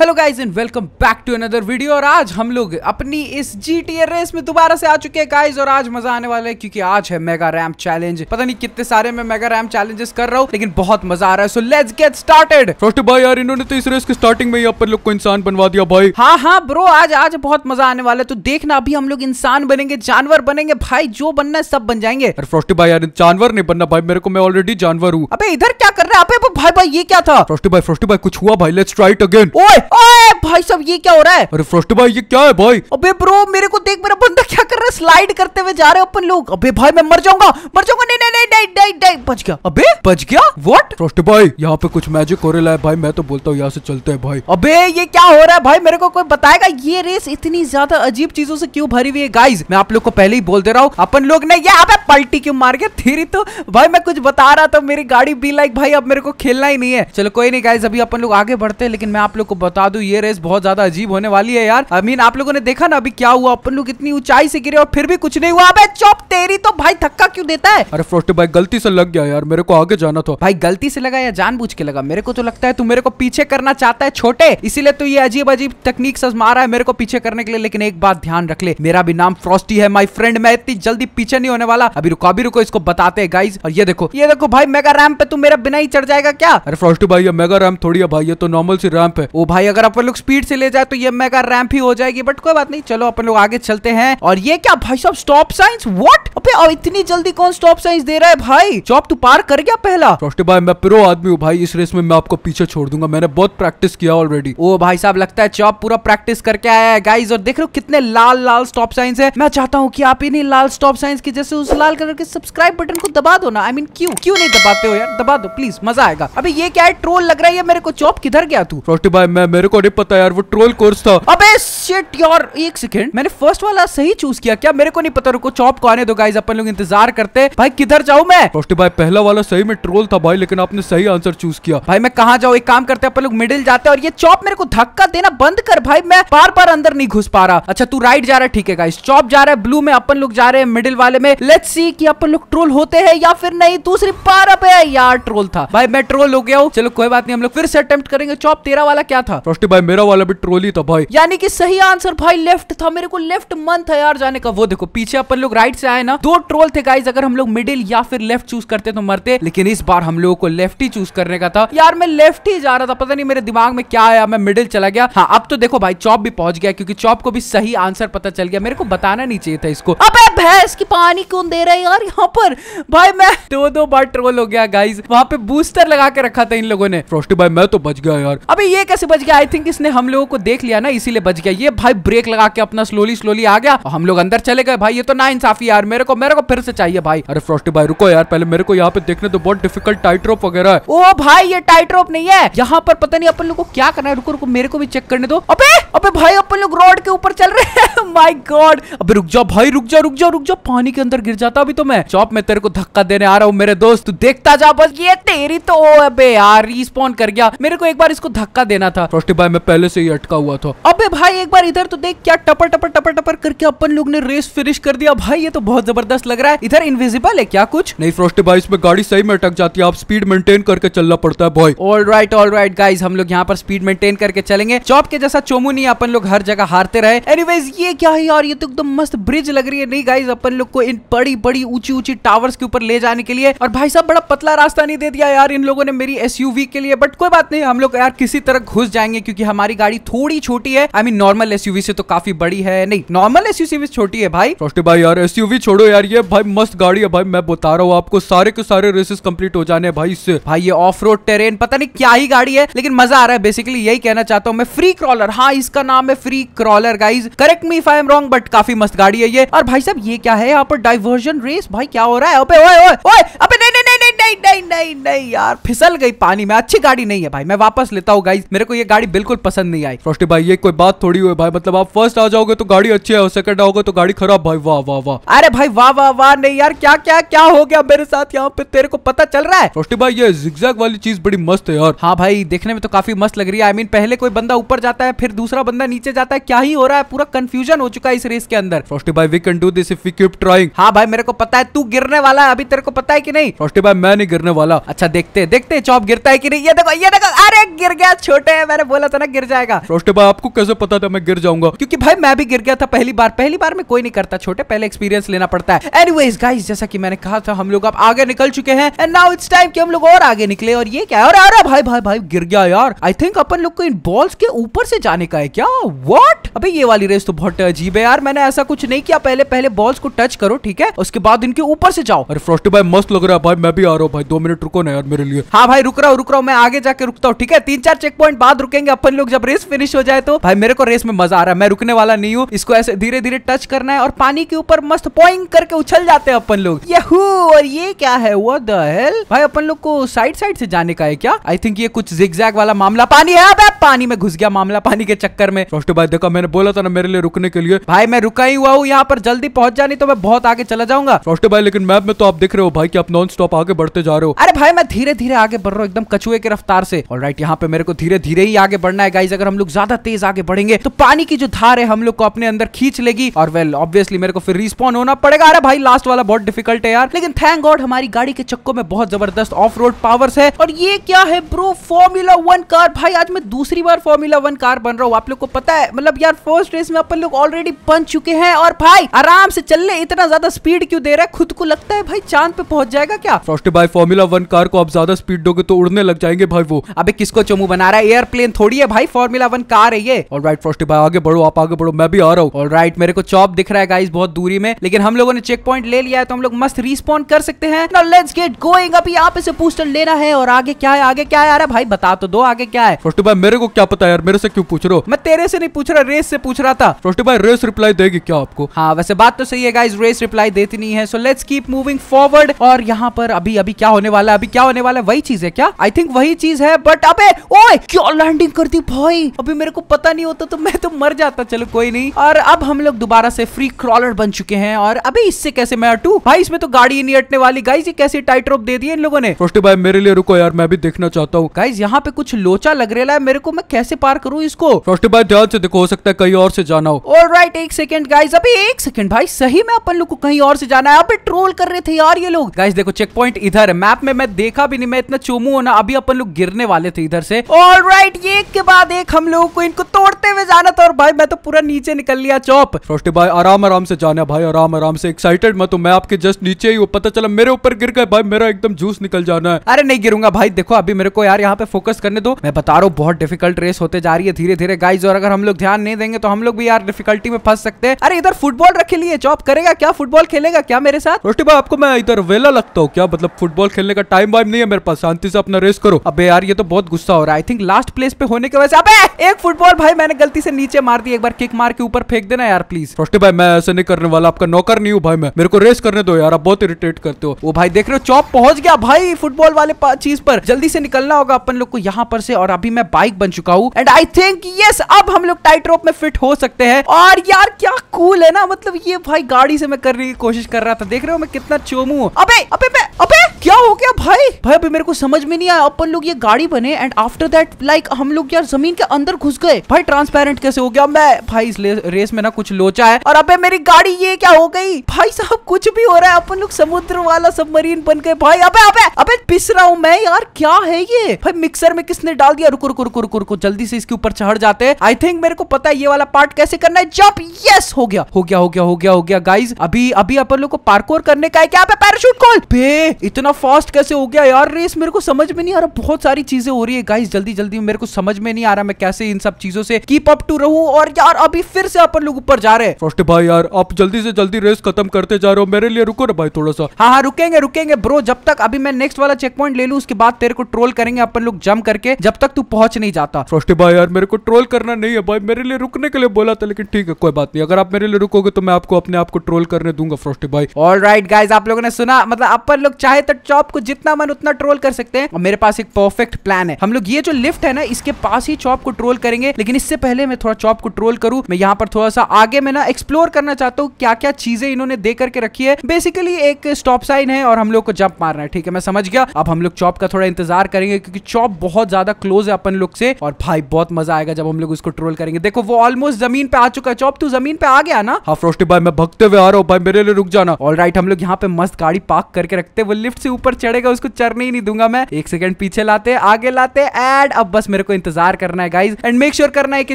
hello guys and welcome back to another video और आज हम लोग अपनी इस जी रेस में दोबारा से आ चुके हैं गाइस और आज मजा आने वाला है क्योंकि आज है मेगा रैम चैलेंज पता नहीं कितने सारे मैं मेगा रैम चैलेंजेस कर रहा हूँ लेकिन बहुत मजा आ रहा है so let's get started first भाई यार इन्होंने तो इस रेस के स्टार्टिंग में ही अपन लोग को इंसान बनवा दिया भाई हाँ हाँ ब्रो आज आज बहुत मजा आने वाला है तो देखना अभी हम लोग इंसान बनेंगे जानवर बनेंगे भाई जो बनना है सब बन जाएंगे अरे भाई यार जानवर नहीं बनना भाई मेरे को मैं ऑलरेडी जानवर हूँ अब इधर क्या कर रहे हैं आप भाई भाई ये क्या था फ्रोस्टी भाई फ्रोस्टी भाई कुछ हुआ भाई लेट्स ट्राई इट अगेन ओए ओए भाई सब ये क्या हो रहा है अरे फ्रोस्ट भाई ये क्या है भाई अबे ब्रो मेरे को देख मेरा बंदा क्या कर रहा है स्लाइड करते हुए जा रहे अपन लोग अबे भाई मैं मर जाऊंगा मर जाऊंगा नहीं नहीं नहीं नहीं नहीं बच गया अबे बच गया व्हाट फ्रोस्ट भाई यहाँ पे कुछ मैजिक हो रहा है भाई मैं तो बोलता हूँ यहाँ से चलते है भाई अबे ये क्या हो रहा है भाई मेरे को कोई बताएगा ये रेस इतनी ज्यादा अजीब चीजों से क्यों भरी हुई है गाइज मैं आप लोग को पहले ही बोल दे रहा हूँ अपन लोग ने यहाँ पे पलटी क्यों मार गया थेरी तो भाई मैं कुछ बता रहा था मेरी गाड़ी बी लाइक भाई अब मेरे को खेलना ही नहीं है चलो कोई नहीं गाइज अभी अपन लोग आगे बढ़ते हैं लेकिन मैं आप लोग को बता बता दू ये रेस बहुत ज्यादा अजीब होने वाली है यार आई मीन आप लोगों ने देखा ना अभी क्या हुआ अपन लोग इतनी ऊंचाई से गिरे और फिर भी कुछ नहीं हुआ अबे चौप तेरी तो भाई धक्का क्यों देता है अरे फ्रोस्टी भाई गलती से लग गया यार मेरे को आगे जाना था भाई गलती से लगा या जान के लगा मेरे को तो लगता है तू मेरे को पीछे करना चाहता है छोटे इसीलिए तो ये अजीब अजीब तकनीक सजमा रहा है मेरे को पीछे करने के लिए लेकिन एक बात ध्यान रख ले मेरा भी नाम फ्रोस्टी है माई फ्रेंड मैं इतनी जल्दी पीछे नहीं होने वाला अभी रुको अभी रुको इसको बताते हैं गाइज और ये देखो ये देखो भाई मेगा रैम पे तू मेरा बिना ही चढ़ जाएगा क्या अरे फ्रोस्टी भाई ये मेगा रैम थोड़ी है भाई ये तो नॉर्मल सी रैम्प है ओ भाई अगर अपन लोग स्पीड से ले जाए तो ये मेगा रैम्प ही हो जाएगी बट कोई बात नहीं चलो अपन लोग आगे चलते हैं और ये क्या भाई साहब स्टॉप साइंस वॉट अबे अब इतनी जल्दी कौन स्टॉप साइंस दे रहा है भाई जॉब तू पार कर गया पहला छोटे भाई मैं प्रो आदमी हूँ भाई इस रेस में मैं आपको पीछे छोड़ दूंगा मैंने बहुत प्रैक्टिस किया ऑलरेडी ओ भाई साहब लगता है चॉप पूरा प्रैक्टिस करके आया है गाइज और देख रहे हो कितने लाल लाल स्टॉप साइंस है मैं चाहता हूँ की आप इन्हीं लाल स्टॉप साइंस की जैसे उस लाल कलर के सब्सक्राइब बटन को दबा दो ना आई मीन mean, क्यों क्यों नहीं दबाते हो यार दबा दो प्लीज मजा आएगा अभी ये क्या है ट्रोल लग रहा है मेरे को चॉप किधर गया तू छोटे भाई मैं मेरे को नहीं पता यार वो ट्रोल कोर्स था अबे शिट यार एक सेकंड मैंने फर्स्ट वाला सही चूज किया क्या मेरे को नहीं पता रुको चॉप को आने दो गाइस अपन लोग इंतजार करते भाई किधर जाऊं मैं फर्स्ट भाई पहला वाला सही में ट्रोल था भाई लेकिन आपने सही आंसर चूज किया भाई मैं कहा जाऊँ एक काम करते अपन लोग मिडिल जाते और ये चॉप मेरे को धक्का देना बंद कर भाई मैं बार बार अंदर नहीं घुस पा रहा अच्छा तू राइट जा रहा है ठीक है गाइस चॉप जा रहा है ब्लू में अपन लोग जा रहे हैं मिडिल वाले में लेट सी की अपन लोग ट्रोल होते हैं या फिर नहीं दूसरी पार अब यार ट्रोल था भाई मैं ट्रोल हो गया हूँ चलो कोई बात नहीं हम लोग फिर से अटेम्प्ट करेंगे चॉप तेरा वाला क्या था था भाई मेरा वाला भी ट्रोली था भाई यानी कि सही आंसर भाई लेफ्ट था मेरे को लेफ्ट मन था यार जाने का वो देखो पीछे अपन लोग राइट से आए ना दो ट्रोल थे गाइज अगर हम लोग मिडिल या फिर लेफ्ट चूज करते तो मरते लेकिन इस बार हम लोगों को लेफ्ट ही चूज करने का था यार मैं लेफ्ट ही जा रहा था पता नहीं मेरे दिमाग में क्या आया मैं मिडिल चला गया हाँ अब तो देखो भाई चौप भी पहुंच गया क्योंकि चौप को भी सही आंसर पता चल गया मेरे को बताना नहीं चाहिए था इसको अब भैंस की पानी कौन दे रहा है यार यहाँ पर भाई मैं दो दो बार ट्रोल हो गया गाइज वहाँ पे बूस्टर लगा के रखा था इन लोगों ने फ्रोस्टी भाई मैं तो बच गया यार अभी ये कैसे बच गया कि आई थिंक इसने हम लोगों को देख लिया ना इसीलिए बच गया ये भाई ब्रेक लगा के अपना स्लोली स्लोली आ गया हम लोग अंदर चले गए भाई ये तो ना इंसाफी यार मेरे को मेरे को फिर से चाहिए भाई अरे फ्रोस्टी भाई रुको यार पहले मेरे को यहाँ पे देखने तो बहुत डिफिकल्ट टाइट्रोप वगैरह ओ भाई ये टाइट्रोप नहीं है यहाँ पर पता नहीं अपन लोग को क्या करना है रुको रुको मेरे को भी चेक करने दो अबे अबे भाई अपन लोग रोड के ऊपर चल रहे हैं माय गॉड अबे रुक जाओ भाई रुक जाओ रुक जाओ रुक जाओ पानी के अंदर गिर जाता अभी तो मैं चौप में तेरे को धक्का देने आ रहा हूँ मेरे दोस्त तू देखता जा बस ये तेरी तो अबे यार रिस्पॉन्ड कर गया मेरे को एक बार इसको धक्का देना था नौष्टी भाई मैं पहले से ही अटका हुआ था अबे भाई एक बार इधर तो देख क्या टपर टपर टपर टपर करके अपन लोग ने रेस फिनिश कर दिया भाई ये तो बहुत जबरदस्त लग रहा है इधर इनविजिबल है क्या कुछ नहीं फ्रोस्टी भाई इसमें गाड़ी सही में अटक जाती है आप स्पीड मेंटेन करके चलना पड़ता है भाई all right all right guys हम लोग यहाँ पर स्पीड मेंटेन करके चलेंगे चौप के जैसा चोमू नहीं अपन लोग हर जगह हारते रहे एनीवेज ये क्या है यार ये तो एकदम मस्त ब्रिज लग रही है नहीं गाइज अपन लोग को इन बड़ी बड़ी ऊंची ऊंची टावर्स के ऊपर ले जाने के लिए और भाई साहब बड़ा पतला रास्ता नहीं दे दिया यार इन लोगों ने मेरी एसयूवी के लिए बट कोई बात नहीं हम लोग यार किसी तरह घुस जाएंगे जाएंगे क्योंकि हमारी गाड़ी थोड़ी छोटी है आई मीन नॉर्मल एसयूवी से तो काफी बड़ी है नहीं नॉर्मल एसयूवी से छोटी है भाई फ्रॉस्टी भाई यार एसयूवी छोड़ो यार ये भाई मस्त गाड़ी है भाई मैं बता रहा हूँ आपको सारे के सारे रेसेस कंप्लीट हो जाने भाई इससे भाई ये ऑफ रोड टेरेन पता नहीं क्या ही गाड़ी है लेकिन मजा आ रहा है बेसिकली यही कहना चाहता हूँ मैं फ्री क्रॉलर हाँ इसका नाम है free crawler guys correct me if I am wrong but काफी मस्त गाड़ी है ये और भाई साहब ये क्या है यहाँ पर डाइवर्जन रेस भाई क्या हो रहा है अबे ओए ओए ओए अबे नहीं नहीं नहीं नहीं नहीं नहीं नहीं यार फिसल गई पानी में अच्छी गाड़ी नहीं है भाई मैं वापस लेता हूँ गाइस मेरे को ये गाड़ी बिल्कुल पसंद नहीं आई फ्रोस्टी भाई ये कोई बात थोड़ी हुई भाई मतलब आप फर्स्ट आ जाओगे तो गाड़ी अच्छी है और सेकंड आओगे तो गाड़ी खराब भाई वाह वाह वाह अरे भाई वाह वाह वाह नहीं यार क्या क्या क्या हो गया मेरे साथ यहाँ पे तेरे को पता चल रहा है फ्रोस्टी भाई ये जिगजैग वाली चीज बड़ी मस्त है यार हाँ भाई देखने में तो काफी मस्त लग रही है आई मीन पहले कोई बंदा ऊपर जाता है फिर दूसरा बंदा नीचे जाता है क्या ही हो रहा है पूरा कंफ्यूजन हो चुका है इस रेस के अंदर फ्रोस्टी भाई we can do this if we keep trying हाँ भाई मेरे को पता है तू गिरने वाला है अभी तेरे को पता है की नहीं फ्रोस्टी भाई मैं नहीं गिरने वाला अच्छा देखते देखते चौप गिरता है कि नहीं ये देखो ये देखो अरे गिर गया छोटे मैंने बोला था ना गिर जाएगा रोस्टे भाई आपको कैसे पता था मैं गिर जाऊंगा क्योंकि भाई मैं भी गिर गया था पहली बार पहली बार में कोई नहीं करता छोटे पहले एक्सपीरियंस लेना पड़ता है एनीवेज गाइस जैसा कि मैंने कहा था हम लोग अब आगे निकल चुके हैं एंड नाउ इट्स टाइम कि हम लोग और आगे निकले और ये क्या और अरे भाई भाई भाई भाई गिर गया यार आई थिंक अपन लोग को इन बॉल्स के ऊपर से जाने का है क्या व्हाट अबे ये वाली रेस तो बहुत अजीब है यार मैंने ऐसा कुछ नहीं किया पहले पहले बॉल्स को टच करो ठीक है उसके बाद इनके ऊपर से जाओ अरे फ्रोस्ट भाई मस्त लग रहा है भाई मैं भी आ रहा हूँ भाई दो मिनट रुको ना यार मेरे लिए हाँ भाई रुक रहा हूँ रुक रहा हूँ मैं आगे जाके रुकता हूँ ठीक है तीन चार चेक पॉइंट बाद रुकेंगे अपन लोग जब रेस फिनिश हो जाए तो भाई मेरे को रेस में मजा आ रहा है मैं रुकने वाला नहीं हूँ इसको ऐसे धीरे धीरे टच करना है और पानी के ऊपर मस्त पॉइंट करके उछल जाते हैं अपन लोग यहू और ये क्या है वो दल भाई अपन लोग को साइड साइड से जाने का है क्या आई थिंक ये कुछ जिग वाला मामला पानी है हाँ अब पानी में घुस गया मामला पानी के चक्कर में फर्स्ट भाई देखा मैंने बोला था ना मेरे लिए रुकने के लिए भाई मैं रुका ही हुआ हूँ यहाँ पर जल्दी पहुंच जानी तो मैं बहुत आगे चला जाऊंगा फर्स्ट भाई लेकिन मैप में तो आप देख रहे हो भाई की आप नॉन स्टॉप आगे बढ़ बढ़ते जा रहे हो अरे भाई मैं धीरे धीरे आगे बढ़ रहा हूँ एकदम कछुए की रफ्तार से और राइट यहाँ पे मेरे को धीरे धीरे ही आगे बढ़ना है गाइज अगर हम लोग ज्यादा तेज आगे बढ़ेंगे तो पानी की जो धार है हम लोग को अपने अंदर खींच लेगी और वेल ऑब्वियसली मेरे को फिर रिस्पॉन्ड होना पड़ेगा अरे भाई लास्ट वाला बहुत डिफिकल्ट है यार लेकिन थैंक गॉड हमारी गाड़ी के चक्कों में बहुत जबरदस्त ऑफ रोड पावर्स है और ये क्या है ब्रो फॉर्मूला वन कार भाई आज मैं दूसरी बार फॉर्मूला वन कार बन रहा हूँ आप लोग को पता है मतलब यार फर्स्ट रेस में अपन लोग ऑलरेडी बन चुके हैं और भाई आराम से चल चलने इतना ज्यादा स्पीड क्यों दे रहा है खुद को लगता है भाई चांद पे पहुंच जाएगा क्या फ्रॉस्टी भाई फॉर्मूला वन कार को आप ज्यादा स्पीड दोगे तो उड़ने लग जाएंगे भाई वो अभी किसको चमू बना रहा है एयरप्लेन थोड़ी है भाई फॉर्मूला वन कार है ये और राइट फर्स्ट भाई आगे बढ़ो आप आगे बढ़ो मैं भी आ रहा हूँ और राइट मेरे को चॉप दिख रहा है गाइस बहुत दूरी में लेकिन हम लोगों ने चेक पॉइंट ले लिया है तो हम लोग मस्त रिस्पॉन्ड कर सकते हैं लेट्स गेट गोइंग अभी यहाँ पे से लेना है और आगे क्या है आगे क्या है यार भाई बता तो दो आगे क्या है फर्स्ट भाई मेरे को क्या पता यार मेरे से क्यों पूछ रहे हो मैं तेरे से नहीं पूछ रहा रेस से पूछ रहा था फर्स्ट भाई रेस रिप्लाई देगी क्या आपको हाँ वैसे बात तो सही है गाइज रेस रिप्लाई देती नहीं है so let's keep moving forward और यहाँ पर अभी अभी अभी क्या होने वाला है अभी क्या होने वाला है वही चीज है क्या आई थिंक वही चीज है बट अबे ओए क्यों लैंडिंग कर दी भाई अभी मेरे को पता नहीं होता तो मैं तो मर जाता चलो कोई नहीं और अब हम लोग दोबारा से फ्री क्रॉलर बन चुके हैं और अभी इससे कैसे मैं अटू भाई इसमें तो गाड़ी नहीं अटने वाली गाइज ये कैसे टाइट रोप दे दिए इन लोगों ने फर्स्ट भाई मेरे लिए रुको यार मैं भी देखना चाहता हूँ गाइज यहाँ पे कुछ लोचा लग रहा है मेरे को मैं कैसे पार करूँ इसको फर्स्ट भाई ध्यान से देखो हो सकता है कहीं और से जाना हो और राइट एक सेकंड गाइज अभी एक सेकंड भाई सही में अपन लोग को कहीं और से जाना है अभी ट्रोल कर रहे थे यार ये लोग गाइज देखो चेक पॉइंट इधर इधर मैप में मैं देखा भी नहीं मैं इतना चूमू ना अभी अपन लोग गिरने वाले थे इधर से ऑल राइट right, एक के बाद एक हम लोगों को इनको तोड़ते हुए जाना था और भाई मैं तो पूरा नीचे निकल लिया चौप फ्रोस्टी भाई आराम आराम से जाना भाई आराम आराम से एक्साइटेड मैं तो मैं आपके जस्ट नीचे ही हूँ पता चला मेरे ऊपर गिर गए भाई मेरा एकदम जूस निकल जाना है अरे नहीं गिरूंगा भाई देखो अभी मेरे को यार यहाँ पे फोकस करने दो मैं बता रहा हूँ बहुत डिफिकल्ट रेस होते जा रही है धीरे धीरे गाइज और अगर हम लोग ध्यान नहीं देंगे तो हम लोग भी यार डिफिकल्टी में फंस सकते हैं अरे इधर फुटबॉल रखे लिए चौप करेगा क्या फुटबॉल खेलेगा क्या मेरे साथ फ्रोस्टी भाई आपको मैं इधर वेला लगता हूँ क्या मतलब फुटबॉल खेलने का टाइम वाइम नहीं है मेरे पास शांति से अपना रेस करो अबे यार ये तो बहुत गुस्सा हो रहा है आई थिंक लास्ट प्लेस पे होने की वजह से एक फुटबॉल भाई मैंने गलती से नीचे मार दी एक बार किक मार के ऊपर फेंक देना यार प्लीज रोस्टे भाई मैं ऐसे नहीं करने वाला आपका नौकर नहीं हूँ भाई मैं मेरे को रेस करने दो यार आप बहुत इरिटेट करते हो वो भाई देख रहे हो चौप पहुंच गया भाई फुटबॉल वाले चीज पर जल्दी से निकलना होगा अपन लोग को यहाँ पर से और अभी मैं बाइक बन चुका हूँ एंड आई थिंक यस अब हम लोग टाइट रोप में फिट हो सकते हैं और यार क्या कूल है ना मतलब ये भाई गाड़ी से मैं करने की कोशिश कर रहा था देख रहे हो मैं कितना चोमू अबे अबे मैं अबे क्या हो गया भाई भाई अभी मेरे को समझ में नहीं आया अपन लोग ये गाड़ी बने एंड आफ्टर दैट लाइक हम लोग यार जमीन के अंदर अंदर घुस गए भाई ट्रांसपेरेंट कैसे हो गया मैं भाई इस रेस में ना कुछ लोचा है और अबे मेरी गाड़ी ये क्या हो गई भाई साहब कुछ भी हो रहा है अपन लोग समुद्र वाला सबमरीन बन गए भाई अबे अबे अबे पिस रहा हूँ मैं यार क्या है ये भाई मिक्सर में किसने डाल दिया रुको रुको रुको रुको, जल्दी से इसके ऊपर चढ़ जाते हैं आई थिंक मेरे को पता है ये वाला पार्ट कैसे करना है जब यस हो गया हो गया हो गया हो गया हो गया गाइज अभी अभी अपन लोग को पार्कोर करने का है क्या पैराशूट कॉल बे इतना फास्ट कैसे हो गया यार रेस मेरे को समझ में नहीं आ रहा बहुत सारी चीजें हो रही है गाइज जल्दी जल्दी मेरे को समझ में नहीं आ रहा मैं कैसे से इन सब चीजों से कीप अप टू रहू और यार अभी फिर से अपन लोग ऊपर जा रहे हैं फर्स्ट भाई यार आप जल्दी से जल्दी रेस खत्म करते जा रहे हो मेरे लिए रुको ना भाई थोड़ा सा हाँ हाँ रुकेंगे रुकेंगे ब्रो जब तक अभी मैं नेक्स्ट वाला चेक पॉइंट ले लू उसके बाद तेरे को ट्रोल करेंगे अपन लोग जम करके जब तक तू पहुंच नहीं जाता फर्स्ट भाई यार मेरे को ट्रोल करना नहीं है भाई मेरे लिए रुकने के लिए बोला था लेकिन ठीक है कोई बात नहीं अगर आप मेरे लिए रुकोगे तो मैं आपको अपने आप को ट्रोल करने दूंगा फ्रोस्टी भाई ऑल राइट गाइज आप लोगों ने सुना मतलब अपन लोग चाहे तो चॉप को जितना मन उतना ट्रोल कर सकते हैं और मेरे पास एक परफेक्ट प्लान है हम लोग ये जो लिफ्ट है ना इसके पास ही चॉप को ट्रोल करेंगे लेकिन इससे पहले मैं थोड़ा चॉप को ट्रोल करूं मैं यहाँ पर थोड़ा सा आगे मैं ना एक्सप्लोर करना चाहता हूँ क्या क्या चीजें इन्होंने दे करके रखी है बेसिकली एक स्टॉप साइन है और हम लोग को जंप मारना है ठीक है मैं समझ गया अब हम लोग चॉप का थोड़ा इंतजार करेंगे क्योंकि चॉप बहुत ज्यादा क्लोज है अपन लोग से और भाई बहुत मजा आएगा जब हम लोग उसको ट्रोल करेंगे देखो वो ऑलमोस्ट जमीन पे आ चुका है चॉप तू जमीन पे आ गया ना हाँ फ्रोस्टी भाई मैं भगते हुए आ रहा हूँ भाई मेरे लिए रुक जाना ऑल राइट हम लोग यहाँ पे मस्त गाड़ी पार्क करके रखते वो लिफ्ट से ऊपर चढ़ेगा उसको चढ़ने ही नहीं दूंगा मैं एक सेकंड पीछे लाते आगे लाते एड अब बस मेरे को इंतजार करना है गाइज एंड मेक श्योर करना है कि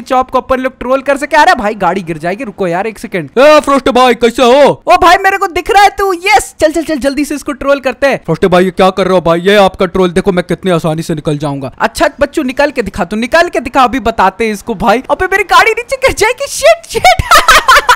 चॉप को अपन लोग ट्रोल कर सके अरे भाई गाड़ी गिर जाएगी रुको यार एक सेकंड फ्रोस्ट भाई कैसे हो ओ भाई मेरे को दिख रहा है तू यस चल चल चल जल्दी से इसको ट्रोल करते हैं फ्रोस्ट भाई ये क्या कर रहे हो भाई ये आपका ट्रोल देखो मैं कितने आसानी से निकल जाऊंगा अच्छा बच्चू निकाल के दिखा तू निकाल के दिखा अभी बताते हैं इसको भाई अबे मेरी गाड़ी नीचे गिर जाएगी शिट शिट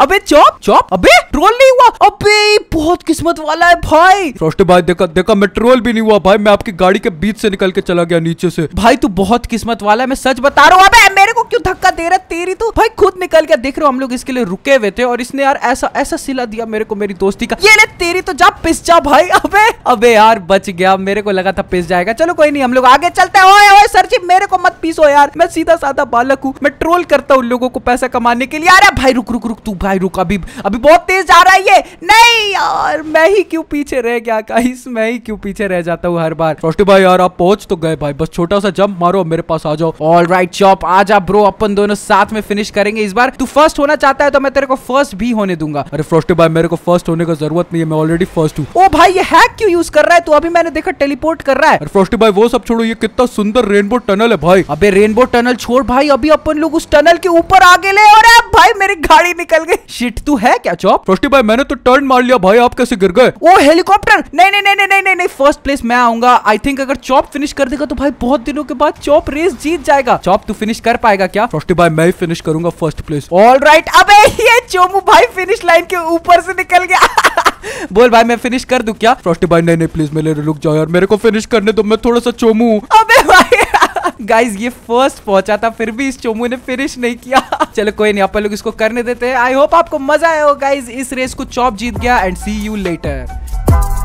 अबे चौप चौप अबे ट्रोल नहीं हुआ अबे बहुत किस्मत वाला है भाई फ्रोस्ट भाई देखा देखा मैं ट्रोल भी नहीं हुआ भाई मैं आपकी गाड़ी के बीच से निकल के चला गया नीचे से भाई तू बहुत किस्मत वाला है मैं सच बता रहा हूँ मेरे को क्यों धक्का दे रहा तेरी तो भाई खुद निकल गया देख रहे हो हम लोग इसके लिए रुके हुए थे और इसने यार ऐसा ऐसा सिला दिया मेरे को मेरी दोस्ती का ये ले तेरी तो जा पिस जा भाई अबे अबे यार बच गया मेरे को लगा था पिस जाएगा चलो कोई नहीं हम लोग आगे चलते हैं ओए ओए सर जी मेरे को मत पीसो यार मैं सीधा साधा बालक हूँ मैं ट्रोल करता हूँ लोगों को पैसा कमाने के लिए अरे भाई रुक रुक रुक रुक तू भाई रुक अभी अभी बहुत तेज जा रहा है ये नहीं यार मैं ही क्यों पीछे रह गया गाइस मैं ही क्यों पीछे रह जाता हूँ हर बार फ्रॉस्टी भाई यार आप पहुंच तो गए भाई बस छोटा सा जंप मारो मेरे पास आ जाओ ऑल राइट चॉप आ जा ब्रो अपन दोनों साथ में फिनिश करेंगे इस बार तू फर्स्ट होना चाहता है तो मैं तेरे को फर्स्ट भी होने दूंगा अरे फ्रॉस्टी भाई मेरे को फर्स्ट होने का जरूरत नहीं है मैं ऑलरेडी फर्स्ट हूँ ओ भाई ये हैक क्यों यूज कर रहा है तू अभी मैंने देखा टेलीपोर्ट कर रहा है फ्रॉस्टी भाई वो सब छोड़ो ये कितना सुंदर रेनबो टनल है भाई अबे रेनबो टनल छोड़ भाई अभी अपन लोग उस टनल के ऊपर आगे ले और भाई मेरी गाड़ी निकल गई शिट तू है क्या चौप फ्रोस्टी भाई मैंने तो टर्न मार लिया भाई आप कैसे गिर गए वो हेलीकॉप्टर नहीं नहीं नहीं नहीं नहीं नहीं फर्स्ट प्लेस मैं आऊंगा आई थिंक अगर चौप फिनिश कर देगा तो भाई बहुत दिनों के बाद चौप रेस जीत जाएगा चौप तू फिनिश कर पाएगा क्या फ्रोस्टी भाई मैं फिनिश करूंगा फर्स्ट प्लेस ऑल राइट अब ये चोमू भाई फिनिश लाइन के ऊपर से निकल गया बोल भाई मैं फिनिश कर दू क्या फ्रोस्टी भाई नहीं नहीं प्लीज मेरे रुक जाओ यार मेरे को फिनिश करने दो मैं थोड़ा सा चोमू अबे भाई गाइज ये फर्स्ट पहुंचा था फिर भी इस चोमू ने फिनिश नहीं किया चलो कोई नहीं अपन लोग इसको करने देते हैं आई होप आपको मजा आया हो गाइज इस रेस को चॉप जीत गया एंड सी यू लेटर